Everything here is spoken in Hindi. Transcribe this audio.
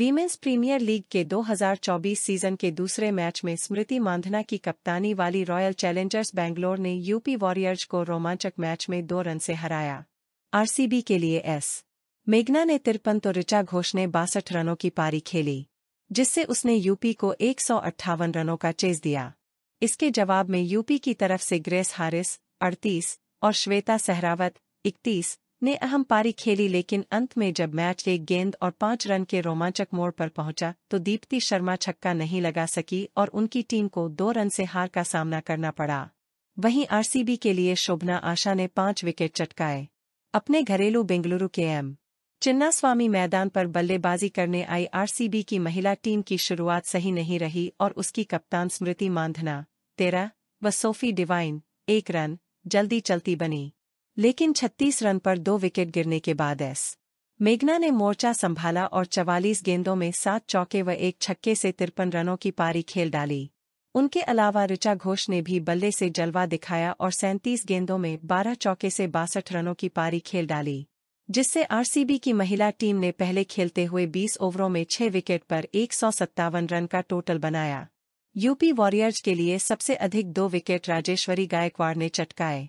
वीमेंस प्रीमियर लीग के 2024 सीजन के दूसरे मैच में स्मृति मांधना की कप्तानी वाली रॉयल चैलेंजर्स बैंगलोर ने यूपी वॉरियर्स को रोमांचक मैच में दो रन से हराया आरसीबी के लिए एस मेघना ने तिरपन तो ऋचा घोष ने बासठ रनों की पारी खेली जिससे उसने यूपी को एक रनों का चेज दिया इसके जवाब में यूपी की तरफ से ग्रेस हारिस अड़तीस और श्वेता सहरावत इकतीस ने अहम पारी खेली लेकिन अंत में जब मैच एक गेंद और पांच रन के रोमांचक मोड़ पर पहुंचा तो दीप्ति शर्मा छक्का नहीं लगा सकी और उनकी टीम को दो रन से हार का सामना करना पड़ा वहीं आरसीबी के लिए शोभना आशा ने पांच विकेट चटकाए अपने घरेलू बेंगलुरु के एम चिन्नास्वामी मैदान पर बल्लेबाजी करने आई आरसीबी की महिला टीम की शुरुआत सही नहीं रही और उसकी कप्तान स्मृति मांधना तेरह व सोफी डिवाइन एक रन जल्दी चलती बनी लेकिन 36 रन पर दो विकेट गिरने के बाद एस मेघना ने मोर्चा संभाला और 44 गेंदों में सात चौके व एक छक्के से तिरपन रनों की पारी खेल डाली उनके अलावा ऋचा घोष ने भी बल्ले से जलवा दिखाया और सैंतीस गेंदों में 12 चौके से बासठ रनों की पारी खेल डाली जिससे आरसीबी की महिला टीम ने पहले खेलते हुए 20 ओवरों में 6 विकेट पर एक रन का टोटल बनाया यूपी वॉरियर्स के लिए सबसे अधिक दो विकेट राजेश्वरी गायकवाड़ ने चटकाए